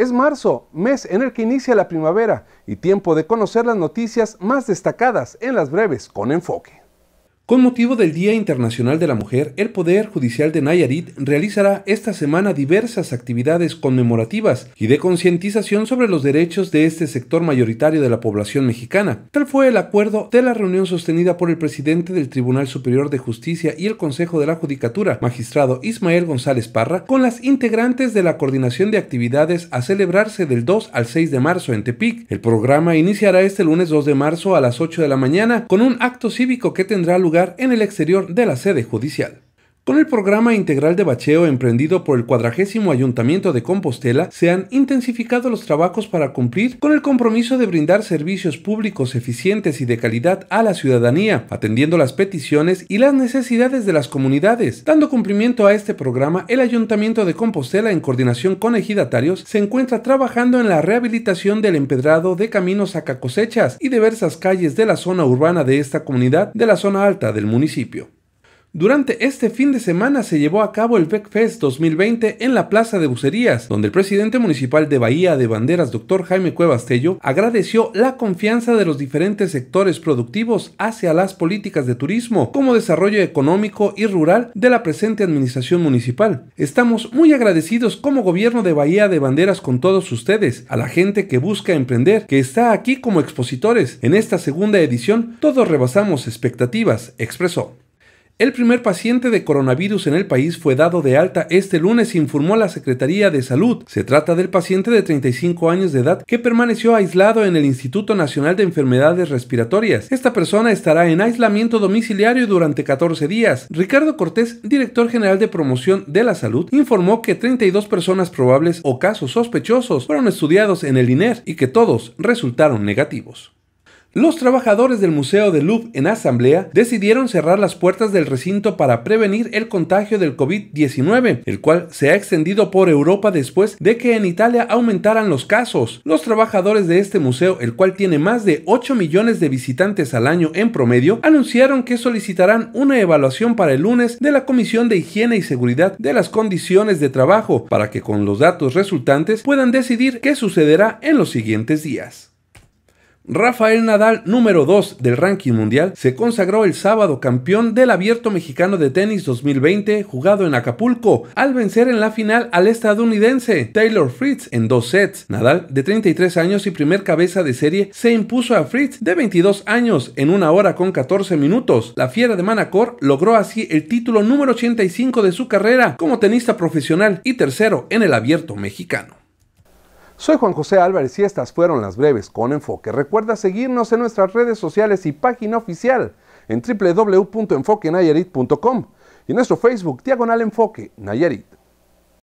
Es marzo, mes en el que inicia la primavera y tiempo de conocer las noticias más destacadas en las breves con enfoque. Con motivo del Día Internacional de la Mujer, el Poder Judicial de Nayarit realizará esta semana diversas actividades conmemorativas y de concientización sobre los derechos de este sector mayoritario de la población mexicana. Tal fue el acuerdo de la reunión sostenida por el presidente del Tribunal Superior de Justicia y el Consejo de la Judicatura, magistrado Ismael González Parra, con las integrantes de la Coordinación de Actividades a celebrarse del 2 al 6 de marzo en Tepic. El programa iniciará este lunes 2 de marzo a las 8 de la mañana con un acto cívico que tendrá lugar en el exterior de la sede judicial. Con el programa integral de bacheo emprendido por el cuadragésimo Ayuntamiento de Compostela, se han intensificado los trabajos para cumplir con el compromiso de brindar servicios públicos eficientes y de calidad a la ciudadanía, atendiendo las peticiones y las necesidades de las comunidades. Dando cumplimiento a este programa, el Ayuntamiento de Compostela, en coordinación con ejidatarios, se encuentra trabajando en la rehabilitación del empedrado de caminos a y diversas calles de la zona urbana de esta comunidad de la zona alta del municipio. Durante este fin de semana se llevó a cabo el BECFest 2020 en la Plaza de Bucerías, donde el presidente municipal de Bahía de Banderas, doctor Jaime Cuevas Tello, agradeció la confianza de los diferentes sectores productivos hacia las políticas de turismo como desarrollo económico y rural de la presente administración municipal. Estamos muy agradecidos como gobierno de Bahía de Banderas con todos ustedes, a la gente que busca emprender, que está aquí como expositores. En esta segunda edición todos rebasamos expectativas, expresó. El primer paciente de coronavirus en el país fue dado de alta este lunes, informó la Secretaría de Salud. Se trata del paciente de 35 años de edad que permaneció aislado en el Instituto Nacional de Enfermedades Respiratorias. Esta persona estará en aislamiento domiciliario durante 14 días. Ricardo Cortés, director general de promoción de la salud, informó que 32 personas probables o casos sospechosos fueron estudiados en el INER y que todos resultaron negativos. Los trabajadores del Museo de Louvre en asamblea decidieron cerrar las puertas del recinto para prevenir el contagio del COVID-19, el cual se ha extendido por Europa después de que en Italia aumentaran los casos. Los trabajadores de este museo, el cual tiene más de 8 millones de visitantes al año en promedio, anunciaron que solicitarán una evaluación para el lunes de la Comisión de Higiene y Seguridad de las Condiciones de Trabajo para que con los datos resultantes puedan decidir qué sucederá en los siguientes días. Rafael Nadal, número 2 del ranking mundial, se consagró el sábado campeón del Abierto Mexicano de Tenis 2020 jugado en Acapulco, al vencer en la final al estadounidense Taylor Fritz en dos sets. Nadal, de 33 años y primer cabeza de serie, se impuso a Fritz, de 22 años, en una hora con 14 minutos. La fiera de Manacor logró así el título número 85 de su carrera como tenista profesional y tercero en el Abierto Mexicano. Soy Juan José Álvarez y estas fueron las breves con enfoque. Recuerda seguirnos en nuestras redes sociales y página oficial en www.enfoquenayarit.com y en nuestro Facebook Diagonal Enfoque Nayarit.